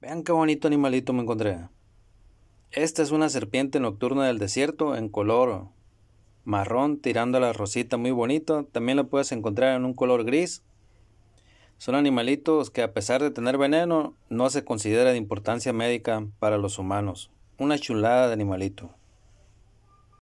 Vean qué bonito animalito me encontré. Esta es una serpiente nocturna del desierto en color marrón tirando la rosita muy bonito. También la puedes encontrar en un color gris. Son animalitos que a pesar de tener veneno no se considera de importancia médica para los humanos. Una chulada de animalito.